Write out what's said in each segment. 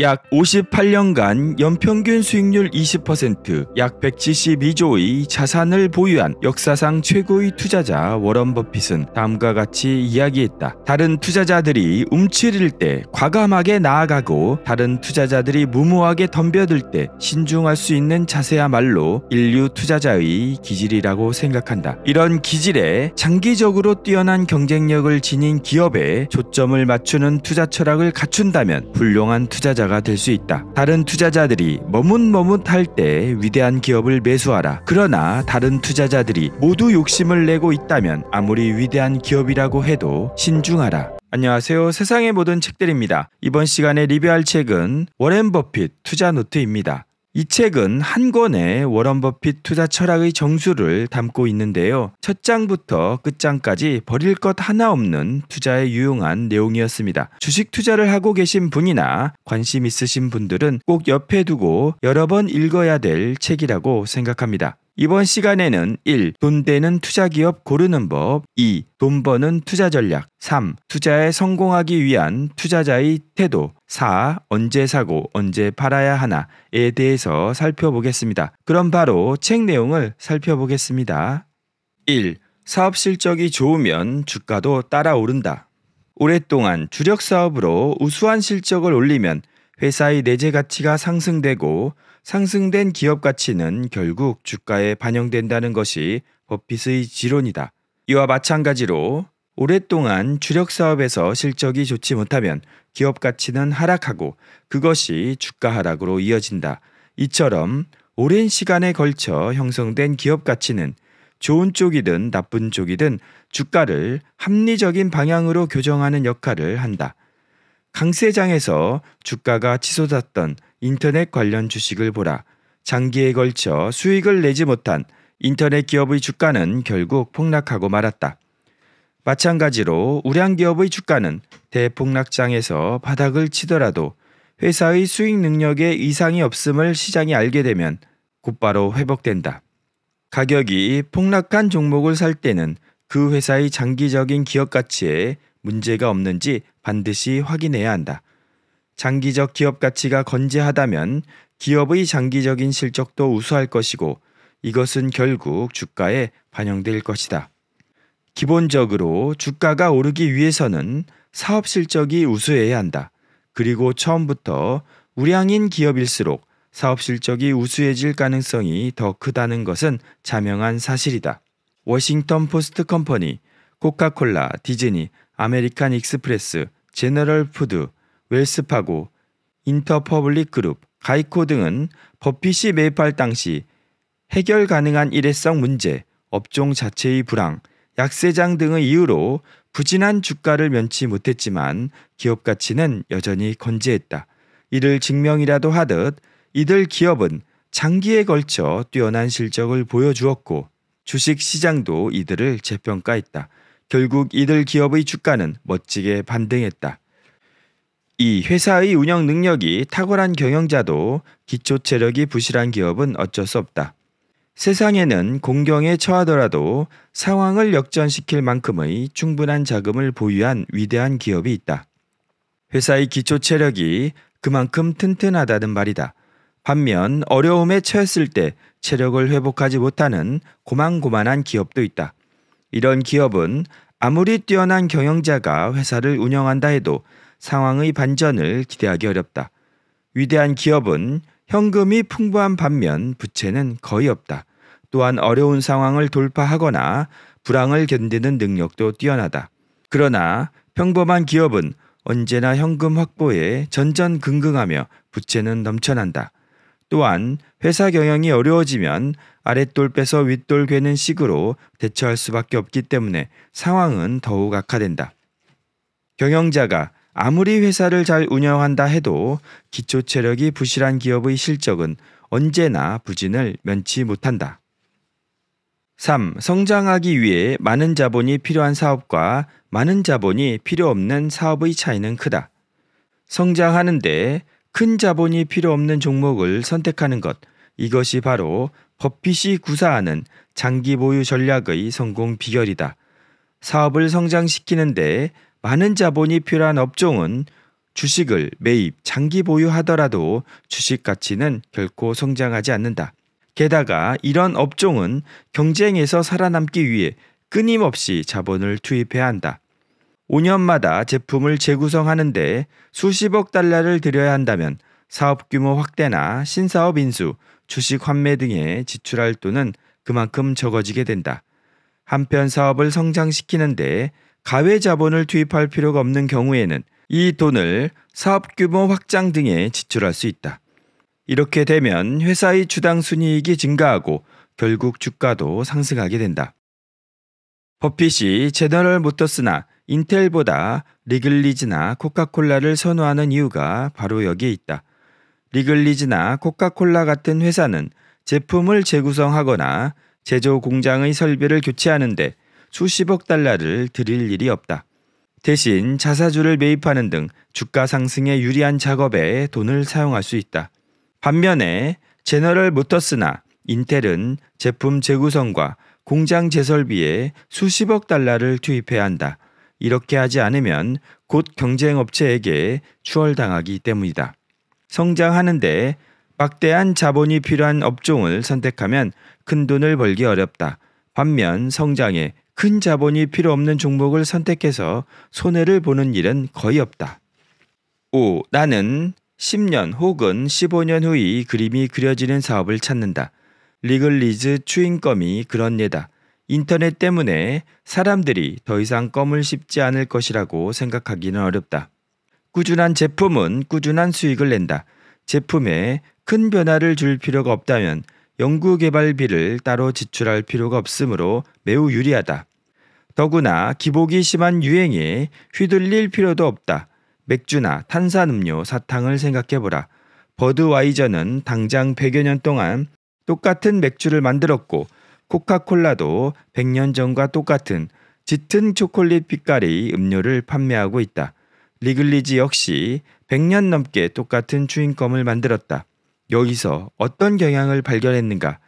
약 58년간 연평균 수익률 20%, 약 172조의 자산을 보유한 역사상 최고의 투자자 워런 버핏은 다음과 같이 이야기했다. 다른 투자자들이 움츠릴 때 과감하게 나아가고 다른 투자자들이 무모하게 덤벼들 때 신중할 수 있는 자세야말로 인류 투자자의 기질이라고 생각한다. 이런 기질에 장기적으로 뛰어난 경쟁력을 지닌 기업에 초점을 맞추는 투자 철학을 갖춘다면 훌륭한 투자자 투자자가 될 수 있다. 다른 투자자들이 머뭇머뭇할 때 위대한 기업을 매수하라. 그러나 다른 투자자들이 모두 욕심을 내고 있다면 아무리 위대한 기업이라고 해도 신중하라. 안녕하세요. 세상의 모든 책들입니다. 이번 시간에 리뷰할 책은 워렌 버핏 투자 노트입니다. 이 책은 한 권의 워런 버핏 투자 철학의 정수를 담고 있는데요. 첫 장부터 끝장까지 버릴 것 하나 없는 투자에 유용한 내용이었습니다. 주식 투자를 하고 계신 분이나 관심 있으신 분들은 꼭 옆에 두고 여러 번 읽어야 될 책이라고 생각합니다. 이번 시간에는 1. 돈 되는 투자 기업 고르는 법 2. 돈 버는 투자 전략 3. 투자에 성공하기 위한 투자자의 태도 4. 언제 사고 언제 팔아야 하나에 대해서 살펴보겠습니다. 그럼 바로 책 내용을 살펴보겠습니다. 1. 사업 실적이 좋으면 주가도 따라 오른다. 오랫동안 주력 사업으로 우수한 실적을 올리면 회사의 내재 가치가 상승되고 상승된 기업 가치는 결국 주가에 반영된다는 것이 버핏의 지론이다. 이와 마찬가지로 오랫동안 주력 사업에서 실적이 좋지 못하면 기업 가치는 하락하고 그것이 주가 하락으로 이어진다. 이처럼 오랜 시간에 걸쳐 형성된 기업 가치는 좋은 쪽이든 나쁜 쪽이든 주가를 합리적인 방향으로 교정하는 역할을 한다. 강세장에서 주가가 치솟았던 인터넷 관련 주식을 보라 장기에 걸쳐 수익을 내지 못한 인터넷 기업의 주가는 결국 폭락하고 말았다. 마찬가지로 우량 기업의 주가는 대폭락장에서 바닥을 치더라도 회사의 수익 능력에 이상이 없음을 시장이 알게 되면 곧바로 회복된다. 가격이 폭락한 종목을 살 때는 그 회사의 장기적인 기업 가치에 문제가 없는지 반드시 확인해야 한다. 장기적 기업 가치가 건재하다면 기업의 장기적인 실적도 우수할 것이고 이것은 결국 주가에 반영될 것이다. 기본적으로 주가가 오르기 위해서는 사업 실적이 우수해야 한다. 그리고 처음부터 우량인 기업일수록 사업 실적이 우수해질 가능성이 더 크다는 것은 자명한 사실이다. 워싱턴 포스트 컴퍼니, 코카콜라, 디즈니, 아메리칸 익스프레스, 제너럴 푸드, 웰스파고, 인터퍼블릭 그룹, 가이코 등은 버핏이 매입할 당시 해결 가능한 일회성 문제, 업종 자체의 불황, 약세장 등의 이유로 부진한 주가를 면치 못했지만 기업 가치는 여전히 건재했다. 이를 증명이라도 하듯 이들 기업은 장기에 걸쳐 뛰어난 실적을 보여주었고 주식 시장도 이들을 재평가했다. 결국 이들 기업의 주가는 멋지게 반등했다. 이 회사의 운영 능력이 탁월한 경영자도 기초 체력이 부실한 기업은 어쩔 수 없다. 세상에는 공경에 처하더라도 상황을 역전시킬 만큼의 충분한 자금을 보유한 위대한 기업이 있다. 회사의 기초 체력이 그만큼 튼튼하다는 말이다. 반면 어려움에 처했을 때 체력을 회복하지 못하는 고만고만한 기업도 있다. 이런 기업은 아무리 뛰어난 경영자가 회사를 운영한다 해도 상황의 반전을 기대하기 어렵다. 위대한 기업은 현금이 풍부한 반면 부채는 거의 없다. 또한 어려운 상황을 돌파하거나 불황을 견디는 능력도 뛰어나다. 그러나 평범한 기업은 언제나 현금 확보에 전전긍긍하며 부채는 넘쳐난다. 또한 회사 경영이 어려워지면 아랫돌 빼서 윗돌 괴는 식으로 대처할 수밖에 없기 때문에 상황은 더욱 악화된다. 경영자가 아무리 회사를 잘 운영한다 해도 기초 체력이 부실한 기업의 실적은 언제나 부진을 면치 못한다. 3. 성장하기 위해 많은 자본이 필요한 사업과 많은 자본이 필요 없는 사업의 차이는 크다. 성장하는데 큰 자본이 필요 없는 종목을 선택하는 것. 이것이 바로 버핏이 구사하는 장기 보유 전략의 성공 비결이다. 사업을 성장시키는데 많은 자본이 필요한 업종은 주식을 매입, 장기 보유하더라도 주식 가치는 결코 성장하지 않는다. 게다가 이런 업종은 경쟁에서 살아남기 위해 끊임없이 자본을 투입해야 한다. 5년마다 제품을 재구성하는데 수십억 달러를 들여야 한다면 사업 규모 확대나 신사업 인수, 주식 환매 등에 지출할 돈은 그만큼 적어지게 된다. 한편 사업을 성장시키는데 가외 자본을 투입할 필요가 없는 경우에는 이 돈을 사업 규모 확장 등에 지출할 수 있다. 이렇게 되면 회사의 주당 순이익이 증가하고 결국 주가도 상승하게 된다. 버핏이 제너럴 모터스나 인텔보다 리글리즈나 코카콜라를 선호하는 이유가 바로 여기에 있다. 리글리즈나 코카콜라 같은 회사는 제품을 재구성하거나 제조 공장의 설비를 교체하는데 수십억 달러를 드릴 일이 없다. 대신 자사주를 매입하는 등 주가 상승에 유리한 작업에 돈을 사용할 수 있다. 반면에 제너럴 모터스나 인텔은 제품 재구성과 공장 재설비에 수십억 달러를 투입해야 한다. 이렇게 하지 않으면 곧 경쟁업체에게 추월당하기 때문이다. 성장하는데 막대한 자본이 필요한 업종을 선택하면 큰 돈을 벌기 어렵다. 반면 성장에 큰 자본이 필요 없는 종목을 선택해서 손해를 보는 일은 거의 없다. 5. 나는 10년 혹은 15년 후의 그림이 그려지는 사업을 찾는다. 리글리즈 추인검이 그런 예다. 인터넷 때문에 사람들이 더 이상 껌을 씹지 않을 것이라고 생각하기는 어렵다. 꾸준한 제품은 꾸준한 수익을 낸다. 제품에 큰 변화를 줄 필요가 없다면 연구개발비를 따로 지출할 필요가 없으므로 매우 유리하다. 더구나 기복이 심한 유행에 휘둘릴 필요도 없다. 맥주나 탄산음료, 사탕을 생각해보라. 버드와이저는 당장 100여 년 동안 똑같은 맥주를 만들었고 코카콜라도 100년 전과 똑같은 짙은 초콜릿 빛깔의 음료를 판매하고 있다. 리글리지 역시 100년 넘게 똑같은 주인검을 만들었다. 여기서 어떤 경향을 발견했는가?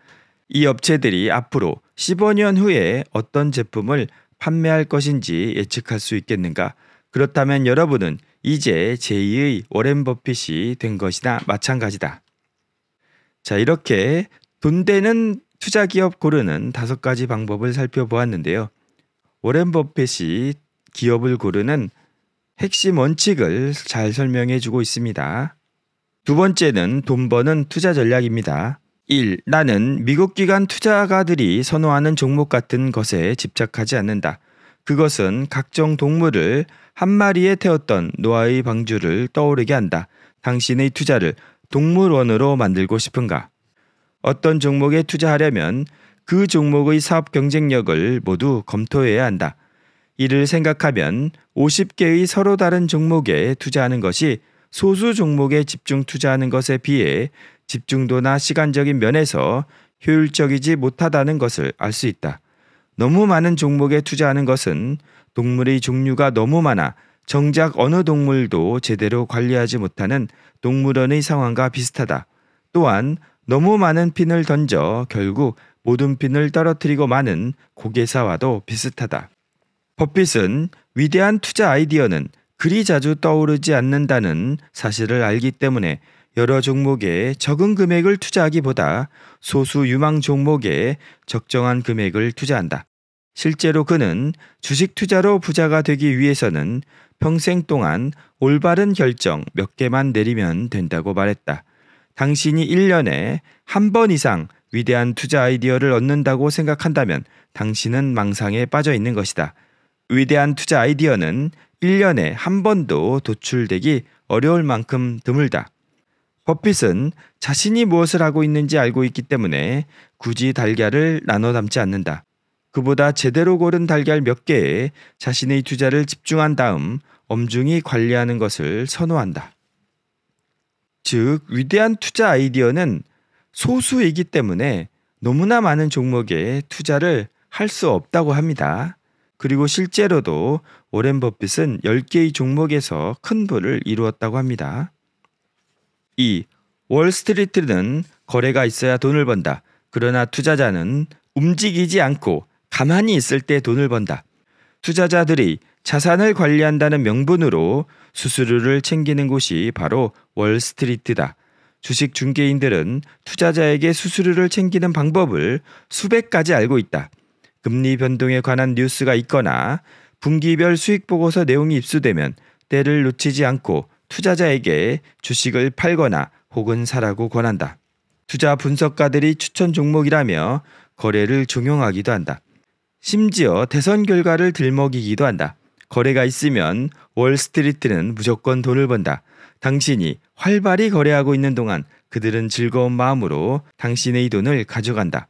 이 업체들이 앞으로 1 5년 후에 어떤 제품을 판매할 것인지 예측할 수 있겠는가? 그렇다면 여러분은 이제 제2의 워렌 버핏이 된 것이나 마찬가지다. 자, 이렇게 돈 되는 투자 기업 고르는 다섯 가지 방법을 살펴보았는데요. 워렌 버핏이 기업을 고르는 핵심 원칙을 잘 설명해 주고 있습니다. 두 번째는 돈 버는 투자 전략입니다. 1. 나는 미국 기관 투자가들이 선호하는 종목 같은 것에 집착하지 않는다. 그것은 각종 동물을 한 마리에 태웠던 노아의 방주를 떠오르게 한다. 당신의 투자를 동물원으로 만들고 싶은가? 어떤 종목에 투자하려면 그 종목의 사업 경쟁력을 모두 검토해야 한다. 이를 생각하면 50개의 서로 다른 종목에 투자하는 것이 소수 종목에 집중 투자하는 것에 비해 집중도나 시간적인 면에서 효율적이지 못하다는 것을 알 수 있다. 너무 많은 종목에 투자하는 것은 동물의 종류가 너무 많아 정작 어느 동물도 제대로 관리하지 못하는 동물원의 상황과 비슷하다. 또한 너무 많은 핀을 던져 결국 모든 핀을 떨어뜨리고 마는 고개사와도 비슷하다. 버핏은 위대한 투자 아이디어는 그리 자주 떠오르지 않는다는 사실을 알기 때문에 여러 종목에 적은 금액을 투자하기보다 소수 유망 종목에 적정한 금액을 투자한다. 실제로 그는 주식 투자로 부자가 되기 위해서는 평생 동안 올바른 결정 몇 개만 내리면 된다고 말했다. 당신이 1년에 한 번 이상 위대한 투자 아이디어를 얻는다고 생각한다면 당신은 망상에 빠져 있는 것이다. 위대한 투자 아이디어는 1년에 한 번도 도출되기 어려울 만큼 드물다. 버핏은 자신이 무엇을 하고 있는지 알고 있기 때문에 굳이 달걀을 나눠 담지 않는다. 그보다 제대로 고른 달걀 몇 개에 자신의 투자를 집중한 다음 엄중히 관리하는 것을 선호한다. 즉 위대한 투자 아이디어는 소수이기 때문에 너무나 많은 종목에 투자를 할 수 없다고 합니다. 그리고 실제로도 오렌 버핏은 10개의 종목에서 큰 부를 이루었다고 합니다. 2. 월스트리트는 거래가 있어야 돈을 번다. 그러나 투자자는 움직이지 않고 가만히 있을 때 돈을 번다. 투자자들이 자산을 관리한다는 명분으로 수수료를 챙기는 곳이 바로 월스트리트다. 주식 중개인들은 투자자에게 수수료를 챙기는 방법을 수백 가지 알고 있다. 금리 변동에 관한 뉴스가 있거나 분기별 수익 보고서 내용이 입수되면 때를 놓치지 않고 투자자에게 주식을 팔거나 혹은 사라고 권한다. 투자 분석가들이 추천 종목이라며 거래를 종용하기도 한다. 심지어 대선 결과를 들먹이기도 한다. 거래가 있으면 월스트리트는 무조건 돈을 번다. 당신이 활발히 거래하고 있는 동안 그들은 즐거운 마음으로 당신의 돈을 가져간다.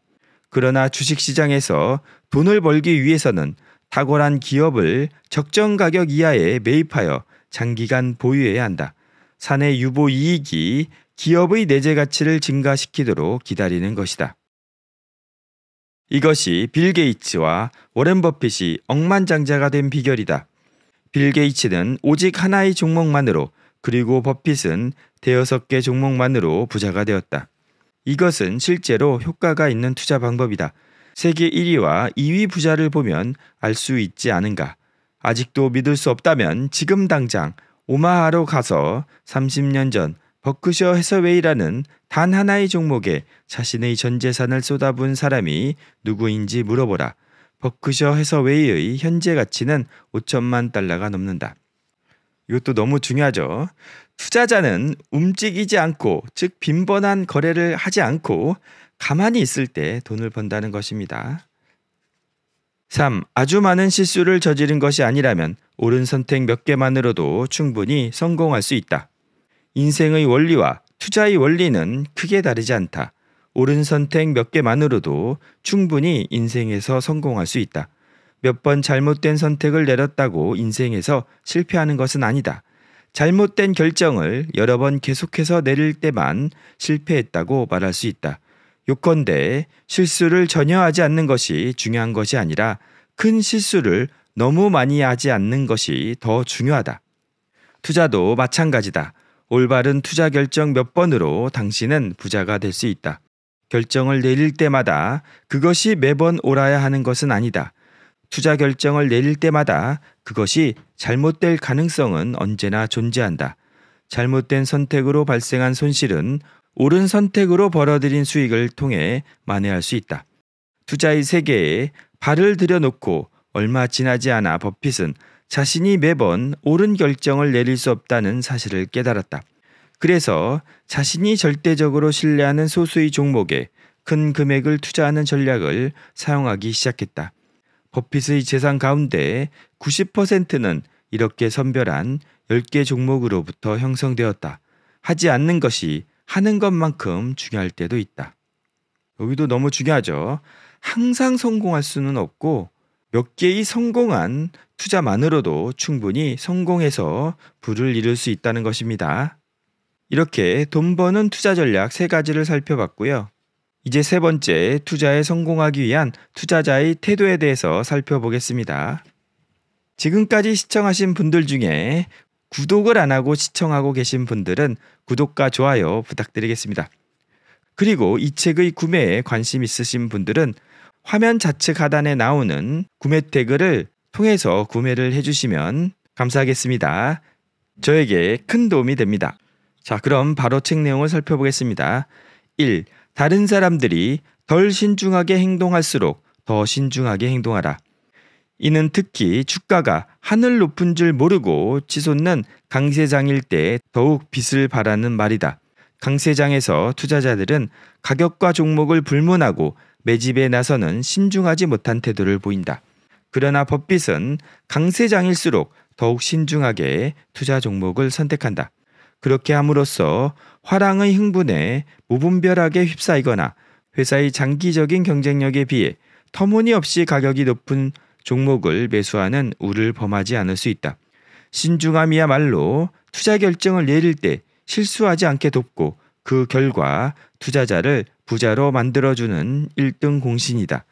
그러나 주식시장에서 돈을 벌기 위해서는 탁월한 기업을 적정 가격 이하에 매입하여 장기간 보유해야 한다. 사내 유보 이익이 기업의 내재 가치를 증가시키도록 기다리는 것이다. 이것이 빌 게이츠와 워렌 버핏이 억만장자가 된 비결이다. 빌 게이츠는 오직 하나의 종목만으로 그리고 버핏은 대여섯 개 종목만으로 부자가 되었다. 이것은 실제로 효과가 있는 투자 방법이다. 세계 1위와 2위 부자를 보면 알 수 있지 않은가. 아직도 믿을 수 없다면 지금 당장 오마하로 가서 30년 전 버크셔 해서웨이라는 단 하나의 종목에 자신의 전 재산을 쏟아부은 사람이 누구인지 물어보라. 버크셔 해서웨이의 현재 가치는 5천만 달러가 넘는다. 이것도 너무 중요하죠. 투자자는 움직이지 않고 즉 빈번한 거래를 하지 않고 가만히 있을 때 돈을 번다는 것입니다. 3. 아주 많은 실수를 저지른 것이 아니라면 옳은 선택 몇 개만으로도 충분히 성공할 수 있다. 인생의 원리와 투자의 원리는 크게 다르지 않다. 옳은 선택 몇 개만으로도 충분히 인생에서 성공할 수 있다. 몇 번 잘못된 선택을 내렸다고 인생에서 실패하는 것은 아니다. 잘못된 결정을 여러 번 계속해서 내릴 때만 실패했다고 말할 수 있다. 요컨대 실수를 전혀 하지 않는 것이 중요한 것이 아니라 큰 실수를 너무 많이 하지 않는 것이 더 중요하다. 투자도 마찬가지다. 올바른 투자 결정 몇 번으로 당신은 부자가 될 수 있다. 결정을 내릴 때마다 그것이 매번 옳아야 하는 것은 아니다. 투자 결정을 내릴 때마다 그것이 잘못될 가능성은 언제나 존재한다. 잘못된 선택으로 발생한 손실은 옳은 선택으로 벌어들인 수익을 통해 만회할 수 있다. 투자의 세계에 발을 들여놓고 얼마 지나지 않아 버핏은 자신이 매번 옳은 결정을 내릴 수 없다는 사실을 깨달았다. 그래서 자신이 절대적으로 신뢰하는 소수의 종목에 큰 금액을 투자하는 전략을 사용하기 시작했다. 버핏의 재산 가운데 90%는 이렇게 선별한 10개 종목으로부터 형성되었다. 하지 않는 것이 하는 것만큼 중요할 때도 있다. 여기도 너무 중요하죠. 항상 성공할 수는 없고 몇 개의 성공한 투자만으로도 충분히 성공해서 부를 이룰 수 있다는 것입니다. 이렇게 돈 버는 투자 전략 세 가지를 살펴봤고요. 이제 세 번째, 투자에 성공하기 위한 투자자의 태도에 대해서 살펴보겠습니다. 지금까지 시청하신 분들 중에 구독을 안 하고 시청하고 계신 분들은 구독과 좋아요 부탁드리겠습니다. 그리고 이 책의 구매에 관심 있으신 분들은 화면 좌측 하단에 나오는 구매 태그를 통해서 구매를 해주시면 감사하겠습니다. 저에게 큰 도움이 됩니다. 자, 그럼 바로 책 내용을 살펴보겠습니다. 1. 다른 사람들이 덜 신중하게 행동할수록 더 신중하게 행동하라. 이는 특히 주가가 하늘 높은 줄 모르고 치솟는 강세장일 때 더욱 빛을 바라는 말이다. 강세장에서 투자자들은 가격과 종목을 불문하고 매집에 나서는 신중하지 못한 태도를 보인다. 그러나 법빗은 강세장일수록 더욱 신중하게 투자 종목을 선택한다. 그렇게 함으로써 화랑의 흥분에 무분별하게 휩싸이거나 회사의 장기적인 경쟁력에 비해 터무니없이 가격이 높은 종목을 매수하는 우를 범하지 않을 수 있다. 신중함이야말로 투자 결정을 내릴 때 실수하지 않게 돕고 그 결과 투자자를 부자로 만들어주는 1등 공신이다.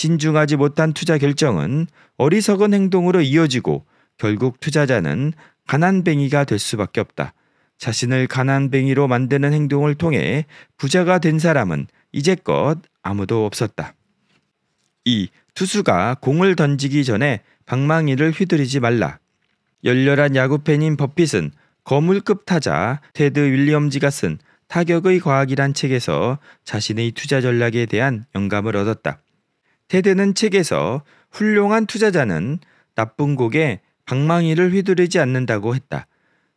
신중하지 못한 투자 결정은 어리석은 행동으로 이어지고 결국 투자자는 가난뱅이가 될 수밖에 없다. 자신을 가난뱅이로 만드는 행동을 통해 부자가 된 사람은 이제껏 아무도 없었다. 2. 투수가 공을 던지기 전에 방망이를 휘두르지 말라. 열렬한 야구팬인 버핏은 거물급 타자 테드 윌리엄즈가쓴 타격의 과학이란 책에서 자신의 투자 전략에 대한 영감을 얻었다. 테드는 책에서 훌륭한 투자자는 나쁜 곡에 방망이를 휘두르지 않는다고 했다.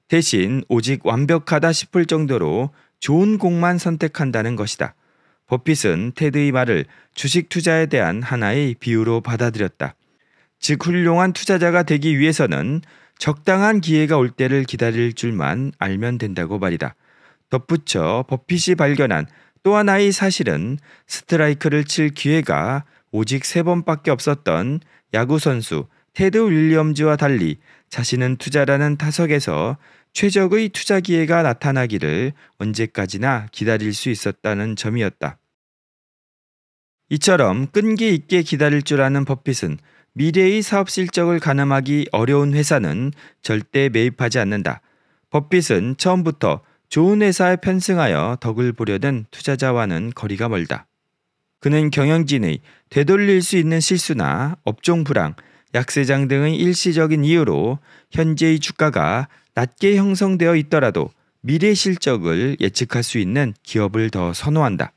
대신 오직 완벽하다 싶을 정도로 좋은 곡만 선택한다는 것이다. 버핏은 테드의 말을 주식 투자에 대한 하나의 비유로 받아들였다. 즉 훌륭한 투자자가 되기 위해서는 적당한 기회가 올 때를 기다릴 줄만 알면 된다고 말이다. 덧붙여 버핏이 발견한 또 하나의 사실은 스트라이크를 칠 기회가 오직 세 번밖에 없었던 야구 선수 테드 윌리엄즈와 달리 자신은 투자라는 타석에서 최적의 투자 기회가 나타나기를 언제까지나 기다릴 수 있었다는 점이었다. 이처럼 끈기 있게 기다릴 줄 아는 버핏은 미래의 사업 실적을 가늠하기 어려운 회사는 절대 매입하지 않는다. 버핏은 처음부터 좋은 회사에 편승하여 덕을 보려는 투자자와는 거리가 멀다. 그는 경영진의 되돌릴 수 있는 실수나 업종 불황, 약세장 등의 일시적인 이유로 현재의 주가가 낮게 형성되어 있더라도 미래 실적을 예측할 수 있는 기업을 더 선호한다.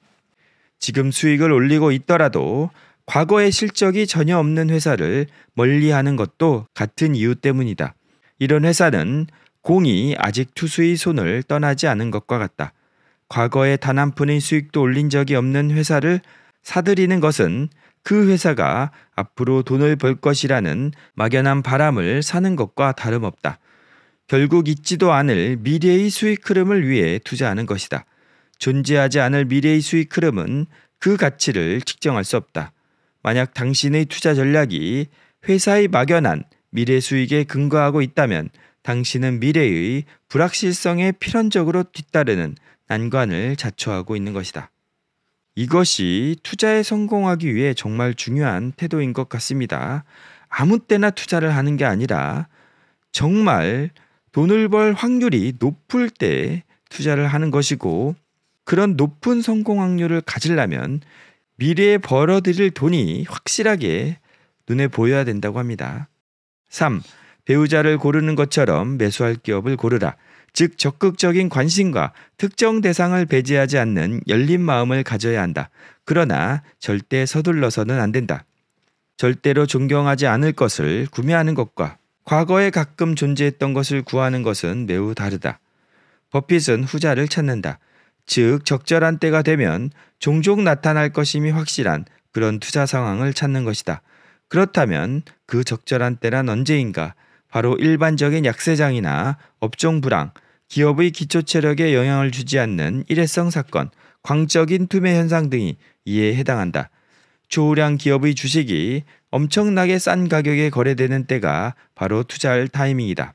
지금 수익을 올리고 있더라도 과거의 실적이 전혀 없는 회사를 멀리 하는 것도 같은 이유 때문이다. 이런 회사는 공이 아직 투수의 손을 떠나지 않은 것과 같다. 과거에 단 한 푼의 수익도 올린 적이 없는 회사를 사들이는 것은 그 회사가 앞으로 돈을 벌 것이라는 막연한 바람을 사는 것과 다름없다. 결국 있지도 않을 미래의 수익 흐름을 위해 투자하는 것이다. 존재하지 않을 미래의 수익 흐름은 그 가치를 측정할 수 없다. 만약 당신의 투자 전략이 회사의 막연한 미래 수익에 근거하고 있다면 당신은 미래의 불확실성에 필연적으로 뒤따르는 난관을 자초하고 있는 것이다. 이것이 투자에 성공하기 위해 정말 중요한 태도인 것 같습니다. 아무 때나 투자를 하는 게 아니라 정말 돈을 벌 확률이 높을 때 투자를 하는 것이고 그런 높은 성공 확률을 가지려면 미래에 벌어들일 돈이 확실하게 눈에 보여야 된다고 합니다. 3. 배우자를 고르는 것처럼 매수할 기업을 고르라. 즉 적극적인 관심과 특정 대상을 배제하지 않는 열린 마음을 가져야 한다. 그러나 절대 서둘러서는 안 된다. 절대로 존경하지 않을 것을 구매하는 것과 과거에 가끔 존재했던 것을 구하는 것은 매우 다르다. 버핏은 후자를 찾는다. 즉, 적절한 때가 되면 종종 나타날 것임이 확실한 그런 투자 상황을 찾는 것이다. 그렇다면 그 적절한 때란 언제인가? 바로 일반적인 약세장이나 업종 불황, 기업의 기초 체력에 영향을 주지 않는 일회성 사건, 광적인 투매 현상 등이 이에 해당한다. 조우량 기업의 주식이 엄청나게 싼 가격에 거래되는 때가 바로 투자할 타이밍이다.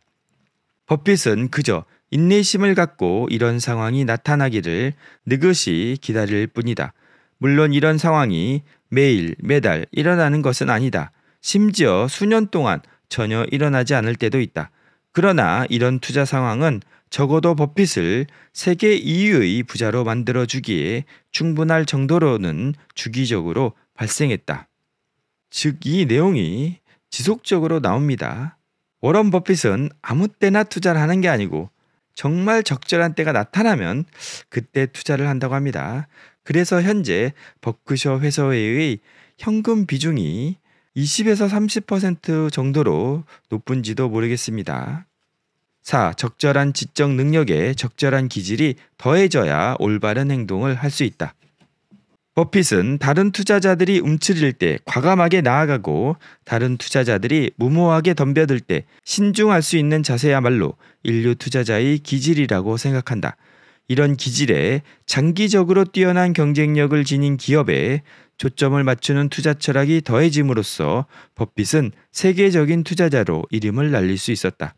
버핏은 그저 인내심을 갖고 이런 상황이 나타나기를 느긋이 기다릴 뿐이다. 물론 이런 상황이 매일, 매달 일어나는 것은 아니다. 심지어 수년 동안 전혀 일어나지 않을 때도 있다. 그러나 이런 투자 상황은 적어도 버핏을 세계 2위의 부자로 만들어주기에 충분할 정도로는 주기적으로 발생했다. 즉, 이 내용이 지속적으로 나옵니다. 워런 버핏은 아무 때나 투자를 하는 게 아니고 정말 적절한 때가 나타나면 그때 투자를 한다고 합니다. 그래서 현재 버크셔 회사회의 현금 비중이 20에서 30% 정도로 높은지도 모르겠습니다. 4. 적절한 지적 능력에 적절한 기질이 더해져야 올바른 행동을 할 수 있다. 버핏은 다른 투자자들이 움츠릴 때 과감하게 나아가고 다른 투자자들이 무모하게 덤벼들 때 신중할 수 있는 자세야말로 인류 투자자의 기질이라고 생각한다. 이런 기질에 장기적으로 뛰어난 경쟁력을 지닌 기업에 초점을 맞추는 투자 철학이 더해짐으로써 버핏은 세계적인 투자자로 이름을 날릴 수 있었다.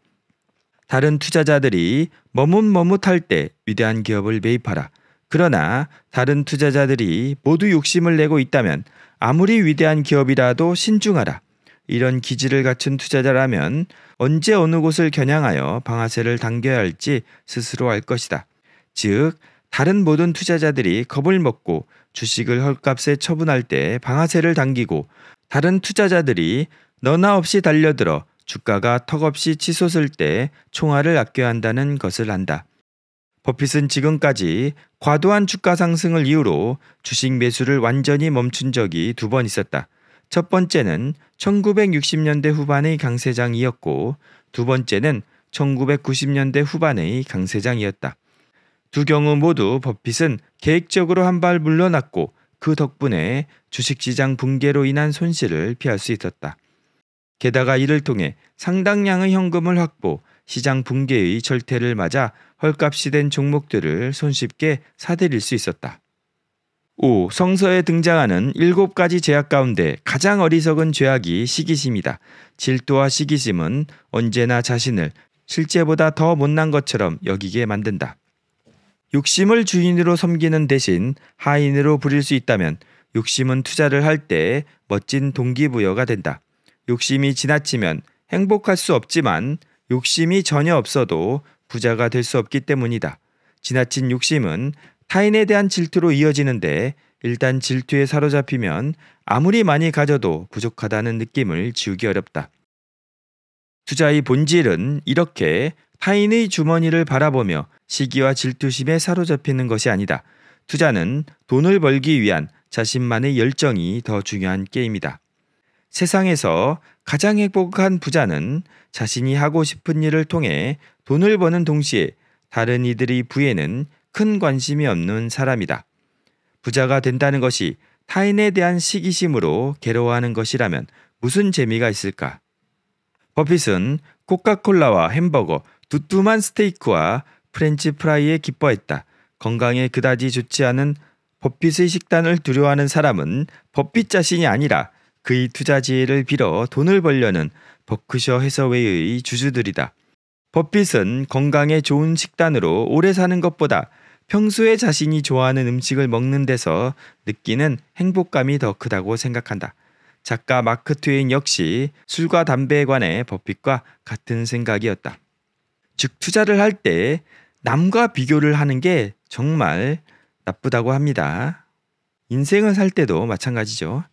다른 투자자들이 머뭇머뭇할 때 위대한 기업을 매입하라. 그러나 다른 투자자들이 모두 욕심을 내고 있다면 아무리 위대한 기업이라도 신중하라. 이런 기질을 갖춘 투자자라면 언제 어느 곳을 겨냥하여 방아쇠를 당겨야 할지 스스로 알 것이다. 즉 다른 모든 투자자들이 겁을 먹고 주식을 헐값에 처분할 때 방아쇠를 당기고 다른 투자자들이 너나 없이 달려들어 주가가 턱없이 치솟을 때 총알을 아껴야 한다는 것을 안다. 버핏은 지금까지 과도한 주가 상승을 이유로 주식 매수를 완전히 멈춘 적이 두 번 있었다. 첫 번째는 1960년대 후반의 강세장이었고 두 번째는 1990년대 후반의 강세장이었다. 두 경우 모두 버핏은 계획적으로 한 발 물러났고 그 덕분에 주식시장 붕괴로 인한 손실을 피할 수 있었다. 게다가 이를 통해 상당량의 현금을 확보, 시장 붕괴의 절퇴를 맞아 헐값이 된 종목들을 손쉽게 사들일 수 있었다. 5. 성서에 등장하는 7가지 죄악 가운데 가장 어리석은 죄악이 시기심이다. 질투와 시기심은 언제나 자신을 실제보다 더 못난 것처럼 여기게 만든다. 욕심을 주인으로 섬기는 대신 하인으로 부릴 수 있다면 욕심은 투자를 할 때 멋진 동기부여가 된다. 욕심이 지나치면 행복할 수 없지만 욕심이 전혀 없어도 부자가 될 수 없기 때문이다. 지나친 욕심은 타인에 대한 질투로 이어지는데 일단 질투에 사로잡히면 아무리 많이 가져도 부족하다는 느낌을 지우기 어렵다. 투자의 본질은 이렇게 타인의 주머니를 바라보며 시기와 질투심에 사로잡히는 것이 아니다. 투자는 돈을 벌기 위한 자신만의 열정이 더 중요한 게임이다. 세상에서 가장 행복한 부자는 자신이 하고 싶은 일을 통해 돈을 버는 동시에 다른 이들이 부에는 큰 관심이 없는 사람이다. 부자가 된다는 것이 타인에 대한 시기심으로 괴로워하는 것이라면 무슨 재미가 있을까? 버핏은 코카콜라와 햄버거, 두툼한 스테이크와 프렌치 프라이에 기뻐했다. 건강에 그다지 좋지 않은 버핏의 식단을 두려워하는 사람은 버핏 자신이 아니라 그의 투자 지혜를 빌어 돈을 벌려는 버크셔 해서웨이의 주주들이다. 버핏은 건강에 좋은 식단으로 오래 사는 것보다 평소에 자신이 좋아하는 음식을 먹는 데서 느끼는 행복감이 더 크다고 생각한다. 작가 마크 트웨인 역시 술과 담배에 관해 버핏과 같은 생각이었다. 즉 투자를 할 때 남과 비교를 하는 게 정말 나쁘다고 합니다. 인생을 살 때도 마찬가지죠.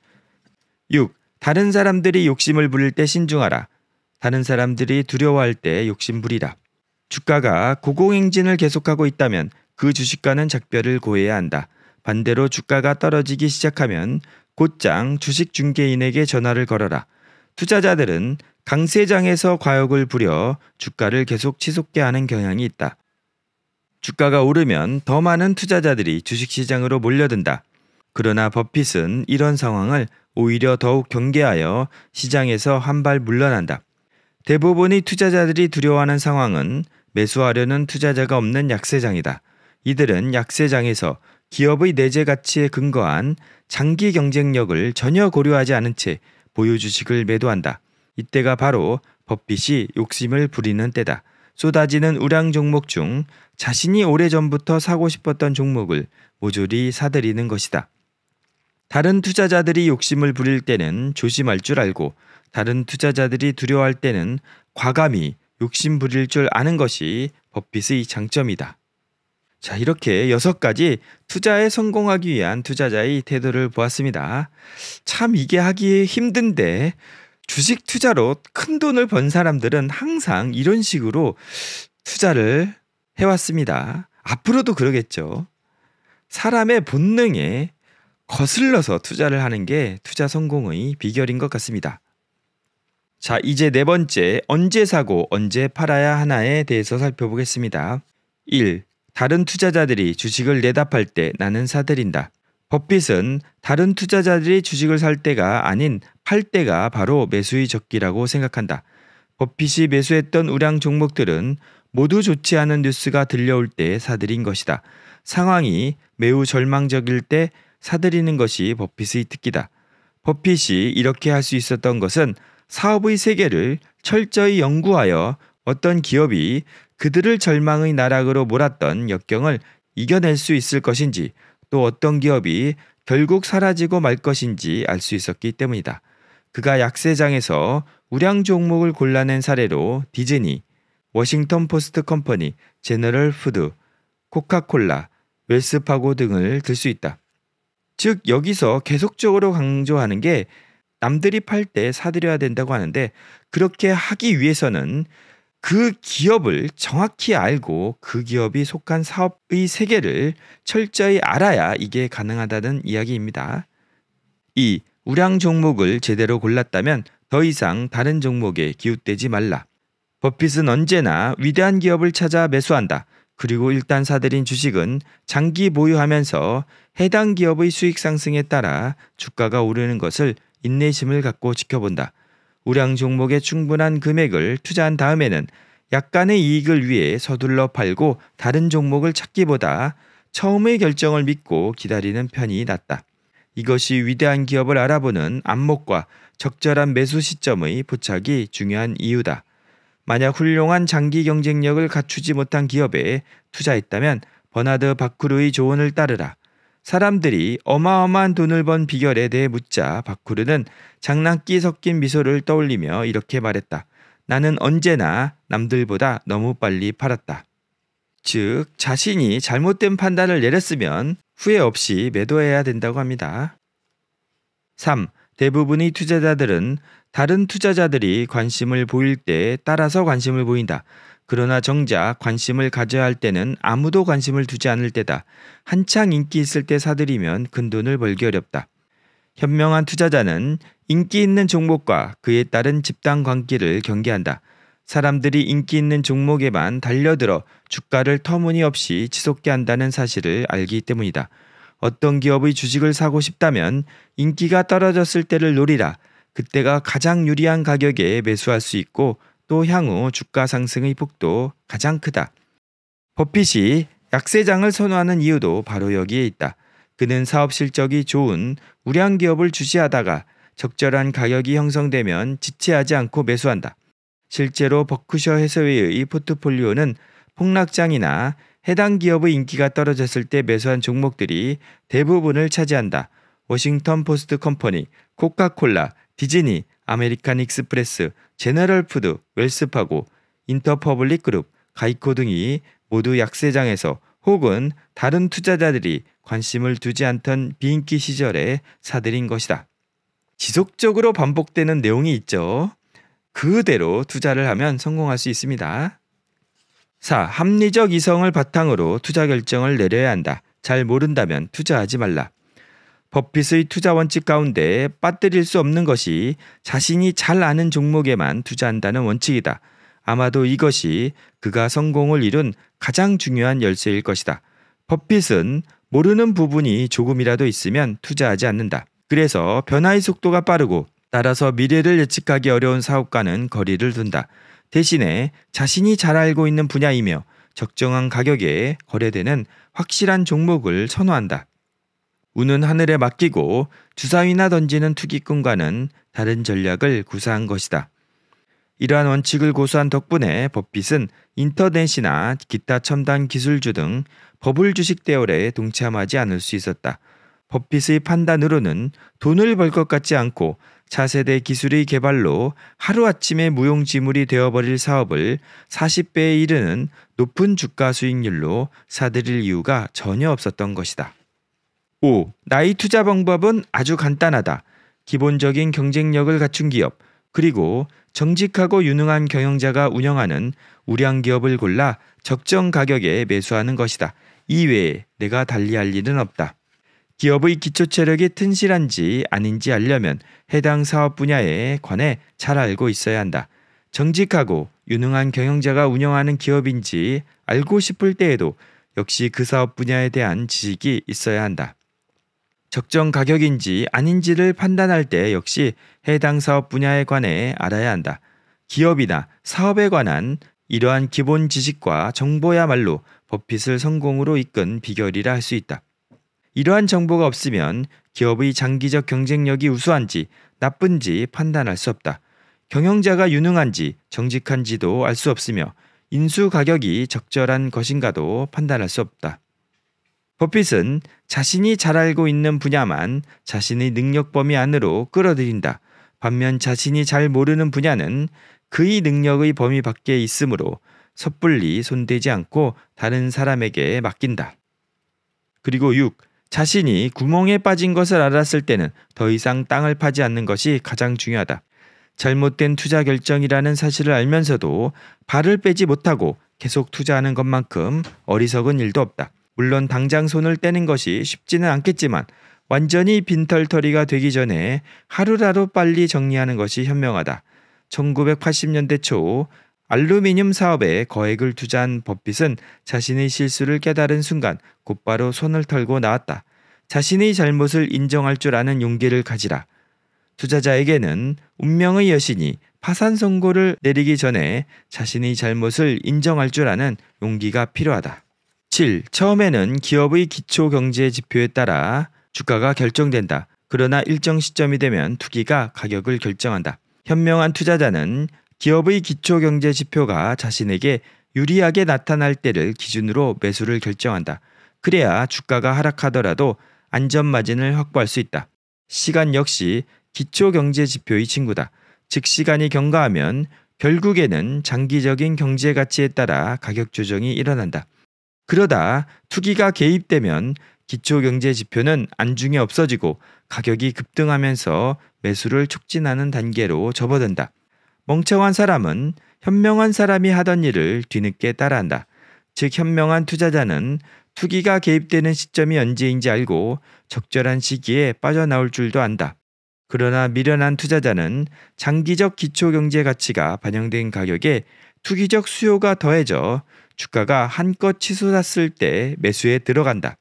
6. 다른 사람들이 욕심을 부릴 때 신중하라. 다른 사람들이 두려워할 때 욕심 부리라. 주가가 고공행진을 계속하고 있다면 그 주식과는 작별을 고해야 한다. 반대로 주가가 떨어지기 시작하면 곧장 주식 중개인에게 전화를 걸어라. 투자자들은 강세장에서 과욕을 부려 주가를 계속 치솟게 하는 경향이 있다. 주가가 오르면 더 많은 투자자들이 주식시장으로 몰려든다. 그러나 버핏은 이런 상황을 오히려 더욱 경계하여 시장에서 한 발 물러난다. 대부분의 투자자들이 두려워하는 상황은 매수하려는 투자자가 없는 약세장이다. 이들은 약세장에서 기업의 내재 가치에 근거한 장기 경쟁력을 전혀 고려하지 않은 채 보유 주식을 매도한다. 이때가 바로 버핏이 욕심을 부리는 때다. 쏟아지는 우량 종목 중 자신이 오래전부터 사고 싶었던 종목을 모조리 사들이는 것이다. 다른 투자자들이 욕심을 부릴 때는 조심할 줄 알고 다른 투자자들이 두려워할 때는 과감히 욕심 부릴 줄 아는 것이 버핏의 장점이다. 자, 이렇게 여섯 가지 투자에 성공하기 위한 투자자의 태도를 보았습니다. 참 이게 하기 힘든데 주식 투자로 큰 돈을 번 사람들은 항상 이런 식으로 투자를 해왔습니다. 앞으로도 그러겠죠. 사람의 본능에 거슬러서 투자를 하는 게 투자 성공의 비결인 것 같습니다. 자, 이제 네 번째, 언제 사고, 언제 팔아야 하나에 대해서 살펴보겠습니다. 1. 다른 투자자들이 주식을 내다팔 때 나는 사들인다. 버핏은 다른 투자자들이 주식을 살 때가 아닌 팔 때가 바로 매수의 적기라고 생각한다. 버핏이 매수했던 우량 종목들은 모두 좋지 않은 뉴스가 들려올 때 사들인 것이다. 상황이 매우 절망적일 때 사들이는 것이 버핏의 특기다. 버핏이 이렇게 할 수 있었던 것은 사업의 세계를 철저히 연구하여 어떤 기업이 그들을 절망의 나락으로 몰았던 역경을 이겨낼 수 있을 것인지 또 어떤 기업이 결국 사라지고 말 것인지 알 수 있었기 때문이다. 그가 약세장에서 우량 종목을 골라낸 사례로 디즈니, 워싱턴 포스트 컴퍼니, 제너럴 푸드, 코카콜라, 웰스파고 등을 들 수 있다. 즉 여기서 계속적으로 강조하는 게 남들이 팔 때 사들여야 된다고 하는데 그렇게 하기 위해서는 그 기업을 정확히 알고 그 기업이 속한 사업의 세계를 철저히 알아야 이게 가능하다는 이야기입니다. 2. 우량 종목을 제대로 골랐다면 더 이상 다른 종목에 기웃대지 말라. 버핏은 언제나 위대한 기업을 찾아 매수한다. 그리고 일단 사들인 주식은 장기 보유하면서 해당 기업의 수익 상승에 따라 주가가 오르는 것을 인내심을 갖고 지켜본다. 우량 종목에 충분한 금액을 투자한 다음에는 약간의 이익을 위해 서둘러 팔고 다른 종목을 찾기보다 처음의 결정을 믿고 기다리는 편이 낫다. 이것이 위대한 기업을 알아보는 안목과 적절한 매수 시점의 부착이 중요한 이유다. 만약 훌륭한 장기 경쟁력을 갖추지 못한 기업에 투자했다면 버나드 바쿠르의 조언을 따르라. 사람들이 어마어마한 돈을 번 비결에 대해 묻자 바쿠르는 장난기 섞인 미소를 떠올리며 이렇게 말했다. 나는 언제나 남들보다 너무 빨리 팔았다. 즉, 자신이 잘못된 판단을 내렸으면 후회 없이 매도해야 된다고 합니다. 3. 대부분의 투자자들은 다른 투자자들이 관심을 보일 때 따라서 관심을 보인다. 그러나 정작 관심을 가져야 할 때는 아무도 관심을 두지 않을 때다. 한창 인기 있을 때 사들이면 근돈을 벌기 어렵다. 현명한 투자자는 인기 있는 종목과 그에 따른 집단 관계를 경계한다. 사람들이 인기 있는 종목에만 달려들어 주가를 터무니없이 치솟게 한다는 사실을 알기 때문이다. 어떤 기업의 주식을 사고 싶다면 인기가 떨어졌을 때를 노리라. 그때가 가장 유리한 가격에 매수할 수 있고 또 향후 주가 상승의 폭도 가장 크다. 버핏이 약세장을 선호하는 이유도 바로 여기에 있다. 그는 사업 실적이 좋은 우량 기업을 주시하다가 적절한 가격이 형성되면 지체하지 않고 매수한다. 실제로 버크셔 해서웨이의 포트폴리오는 폭락장이나 해당 기업의 인기가 떨어졌을 때 매수한 종목들이 대부분을 차지한다. 워싱턴 포스트 컴퍼니, 코카콜라, 디즈니, 아메리칸 익스프레스, 제너럴푸드, 웰스파고, 인터퍼블릭그룹, 가이코 등이 모두 약세장에서 혹은 다른 투자자들이 관심을 두지 않던 비인기 시절에 사들인 것이다. 지속적으로 반복되는 내용이 있죠. 그대로 투자를 하면 성공할 수 있습니다. 4. 합리적 이성을 바탕으로 투자 결정을 내려야 한다. 잘 모른다면 투자하지 말라. 버핏의 투자 원칙 가운데 빠뜨릴 수 없는 것이 자신이 잘 아는 종목에만 투자한다는 원칙이다. 아마도 이것이 그가 성공을 이룬 가장 중요한 열쇠일 것이다. 버핏은 모르는 부분이 조금이라도 있으면 투자하지 않는다. 그래서 변화의 속도가 빠르고 따라서 미래를 예측하기 어려운 사업과는 거리를 둔다. 대신에 자신이 잘 알고 있는 분야이며 적정한 가격에 거래되는 확실한 종목을 선호한다. 우는 하늘에 맡기고 주사위나 던지는 투기꾼과는 다른 전략을 구사한 것이다. 이러한 원칙을 고수한 덕분에 버핏은 인터넷이나 기타 첨단 기술주 등 버블 주식 대열에 동참하지 않을 수 있었다. 버핏의 판단으로는 돈을 벌 것 같지 않고 차세대 기술의 개발로 하루아침에 무용지물이 되어버릴 사업을 40배에 이르는 높은 주가 수익률로 사들일 이유가 전혀 없었던 것이다. 5. 나의 투자 방법은 아주 간단하다. 기본적인 경쟁력을 갖춘 기업, 그리고 정직하고 유능한 경영자가 운영하는 우량 기업을 골라 적정 가격에 매수하는 것이다. 이외에 내가 달리 할 일은 없다. 기업의 기초 체력이 튼실한지 아닌지 알려면 해당 사업 분야에 관해 잘 알고 있어야 한다. 정직하고 유능한 경영자가 운영하는 기업인지 알고 싶을 때에도 역시 그 사업 분야에 대한 지식이 있어야 한다. 적정 가격인지 아닌지를 판단할 때 역시 해당 사업 분야에 관해 알아야 한다. 기업이나 사업에 관한 이러한 기본 지식과 정보야말로 버핏을 성공으로 이끈 비결이라 할 수 있다. 이러한 정보가 없으면 기업의 장기적 경쟁력이 우수한지 나쁜지 판단할 수 없다. 경영자가 유능한지 정직한지도 알 수 없으며 인수 가격이 적절한 것인가도 판단할 수 없다. 버핏은 자신이 잘 알고 있는 분야만 자신의 능력 범위 안으로 끌어들인다. 반면 자신이 잘 모르는 분야는 그의 능력의 범위 밖에 있으므로 섣불리 손대지 않고 다른 사람에게 맡긴다. 그리고 6. 자신이 구멍에 빠진 것을 알았을 때는 더 이상 땅을 파지 않는 것이 가장 중요하다. 잘못된 투자 결정이라는 사실을 알면서도 발을 빼지 못하고 계속 투자하는 것만큼 어리석은 일도 없다. 물론 당장 손을 떼는 것이 쉽지는 않겠지만 완전히 빈털터리가 되기 전에 하루라도 빨리 정리하는 것이 현명하다. 1980년대 초 알루미늄 사업에 거액을 투자한 버핏은 자신의 실수를 깨달은 순간 곧바로 손을 털고 나왔다. 자신의 잘못을 인정할 줄 아는 용기를 가지라. 투자자에게는 운명의 여신이 파산 선고를 내리기 전에 자신의 잘못을 인정할 줄 아는 용기가 필요하다. 7. 처음에는 기업의 기초 경제 지표에 따라 주가가 결정된다. 그러나 일정 시점이 되면 투기가 가격을 결정한다. 현명한 투자자는 기업의 기초 경제 지표가 자신에게 유리하게 나타날 때를 기준으로 매수를 결정한다. 그래야 주가가 하락하더라도 안전 마진을 확보할 수 있다. 시간 역시 기초 경제 지표의 친구다. 즉 시간이 경과하면 결국에는 장기적인 경제 가치에 따라 가격 조정이 일어난다. 그러다 투기가 개입되면 기초경제 지표는 안중에 없어지고 가격이 급등하면서 매수를 촉진하는 단계로 접어든다. 멍청한 사람은 현명한 사람이 하던 일을 뒤늦게 따라한다. 즉 현명한 투자자는 투기가 개입되는 시점이 언제인지 알고 적절한 시기에 빠져나올 줄도 안다. 그러나 미련한 투자자는 장기적 기초경제 가치가 반영된 가격에 투기적 수요가 더해져 주가가 한껏 치솟았을 때 매수에 들어간다.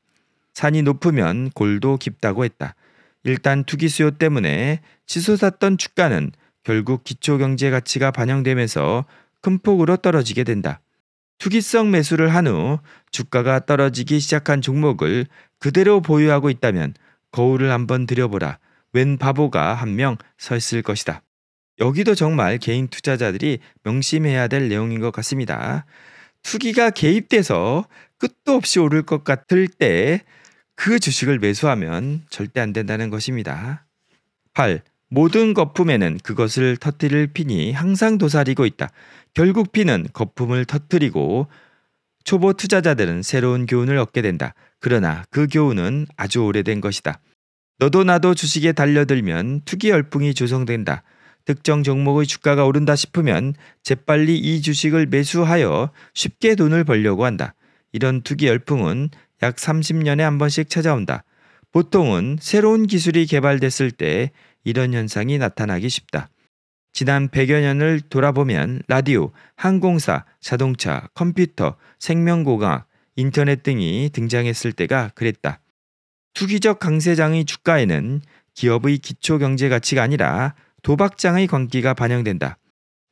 산이 높으면 골도 깊다고 했다. 일단 투기 수요 때문에 치솟았던 주가는 결국 기초경제 가치가 반영되면서 큰 폭으로 떨어지게 된다. 투기성 매수를 한 후 주가가 떨어지기 시작한 종목을 그대로 보유하고 있다면 거울을 한번 들여보라. 웬 바보가 한 명 서 있을 것이다. 여기도 정말 개인 투자자들이 명심해야 될 내용인 것 같습니다. 투기가 개입돼서 끝도 없이 오를 것 같을 때 그 주식을 매수하면 절대 안 된다는 것입니다. 8. 모든 거품에는 그것을 터뜨릴 핀이 항상 도사리고 있다. 결국 핀은 거품을 터뜨리고 초보 투자자들은 새로운 교훈을 얻게 된다. 그러나 그 교훈은 아주 오래된 것이다. 너도 나도 주식에 달려들면 투기 열풍이 조성된다. 특정 종목의 주가가 오른다 싶으면 재빨리 이 주식을 매수하여 쉽게 돈을 벌려고 한다. 이런 투기 열풍은 약 30년에 한 번씩 찾아온다. 보통은 새로운 기술이 개발됐을 때 이런 현상이 나타나기 쉽다. 지난 100여 년을 돌아보면 라디오, 항공사, 자동차, 컴퓨터, 생명공학, 인터넷 등이 등장했을 때가 그랬다. 투기적 강세장의 주가에는 기업의 기초 경제 가치가 아니라 도박장의 광기가 반영된다.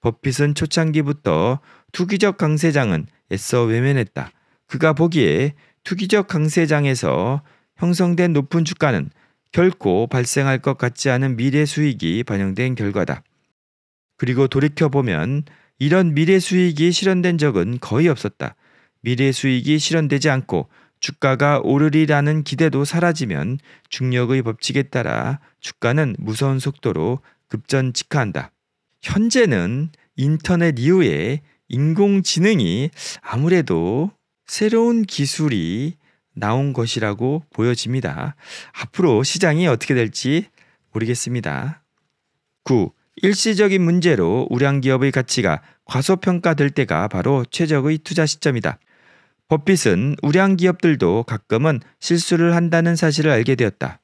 버핏은 초창기부터 투기적 강세장은 애써 외면했다. 그가 보기에 투기적 강세장에서 형성된 높은 주가는 결코 발생할 것 같지 않은 미래 수익이 반영된 결과다. 그리고 돌이켜보면 이런 미래 수익이 실현된 적은 거의 없었다. 미래 수익이 실현되지 않고 주가가 오르리라는 기대도 사라지면 중력의 법칙에 따라 주가는 무서운 속도로 급전 직하한다. 현재는 인터넷 이후에 인공지능이 아무래도 새로운 기술이 나온 것이라고 보여집니다. 앞으로 시장이 어떻게 될지 모르겠습니다. 9. 일시적인 문제로 우량 기업의 가치가 과소평가될 때가 바로 최적의 투자 시점이다. 버핏은 우량 기업들도 가끔은 실수를 한다는 사실을 알게 되었다.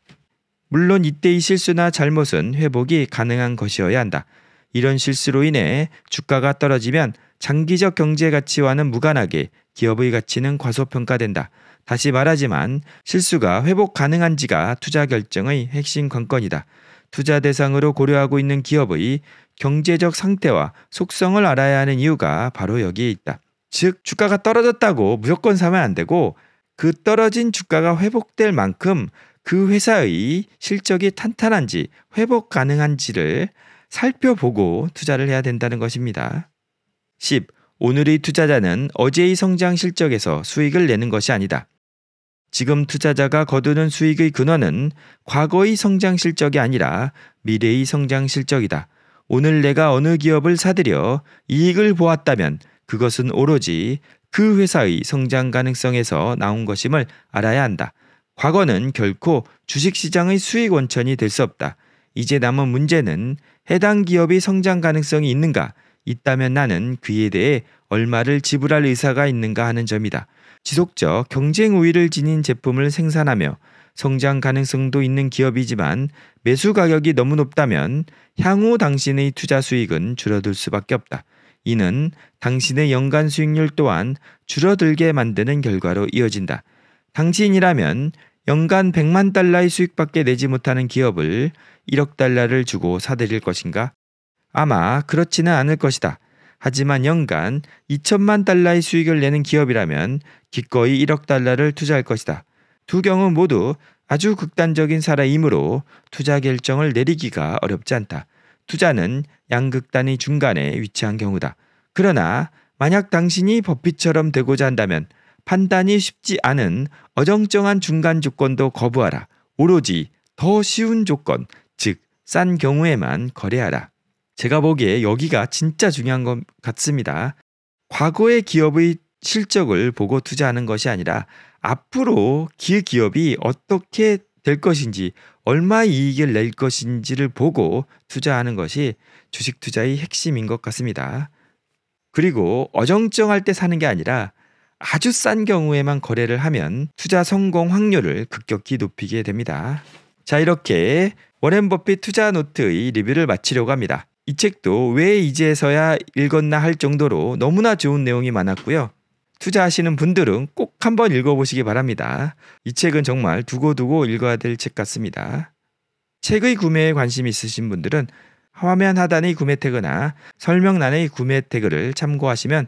물론 이때의 실수나 잘못은 회복이 가능한 것이어야 한다. 이런 실수로 인해 주가가 떨어지면 장기적 경제 가치와는 무관하게 기업의 가치는 과소평가된다. 다시 말하지만 실수가 회복 가능한지가 투자 결정의 핵심 관건이다. 투자 대상으로 고려하고 있는 기업의 경제적 상태와 속성을 알아야 하는 이유가 바로 여기에 있다. 즉, 주가가 떨어졌다고 무조건 사면 안 되고 그 떨어진 주가가 회복될 만큼 그 회사의 실적이 탄탄한지 회복 가능한지를 살펴보고 투자를 해야 된다는 것입니다. 10. 오늘의 투자자는 어제의 성장 실적에서 수익을 내는 것이 아니다. 지금 투자자가 거두는 수익의 근원은 과거의 성장 실적이 아니라 미래의 성장 실적이다. 오늘 내가 어느 기업을 사들여 이익을 보았다면 그것은 오로지 그 회사의 성장 가능성에서 나온 것임을 알아야 한다. 과거는 결코 주식시장의 수익 원천이 될 수 없다. 이제 남은 문제는 해당 기업이 성장 가능성이 있는가, 있다면 나는 그에 대해 얼마를 지불할 의사가 있는가 하는 점이다. 지속적 경쟁 우위를 지닌 제품을 생산하며 성장 가능성도 있는 기업이지만 매수 가격이 너무 높다면 향후 당신의 투자 수익은 줄어들 수밖에 없다. 이는 당신의 연간 수익률 또한 줄어들게 만드는 결과로 이어진다. 당신이라면 연간 100만 달러의 수익밖에 내지 못하는 기업을 1억 달러를 주고 사들일 것인가? 아마 그렇지는 않을 것이다. 하지만 연간 2천만 달러의 수익을 내는 기업이라면 기꺼이 1억 달러를 투자할 것이다. 두 경우 모두 아주 극단적인 사례이므로 투자 결정을 내리기가 어렵지 않다. 투자는 양극단이 중간에 위치한 경우다. 그러나 만약 당신이 버핏처럼 되고자 한다면 판단이 쉽지 않은 어정쩡한 중간 조건도 거부하라. 오로지 더 쉬운 조건, 즉, 싼 경우에만 거래하라. 제가 보기에 여기가 진짜 중요한 것 같습니다. 과거의 기업의 실적을 보고 투자하는 것이 아니라 앞으로 그 기업이 어떻게 될 것인지, 얼마 이익을 낼 것인지를 보고 투자하는 것이 주식 투자의 핵심인 것 같습니다. 그리고 어정쩡할 때 사는 게 아니라 아주 싼 경우에만 거래를 하면 투자 성공 확률을 급격히 높이게 됩니다. 자, 이렇게 워렌 버핏 투자 노트의 리뷰를 마치려고 합니다. 이 책도 왜 이제서야 읽었나 할 정도로 너무나 좋은 내용이 많았고요. 투자하시는 분들은 꼭 한번 읽어보시기 바랍니다. 이 책은 정말 두고두고 읽어야 될 책 같습니다. 책의 구매에 관심 있으신 분들은 화면 하단의 구매 태그나 설명란의 구매 태그를 참고하시면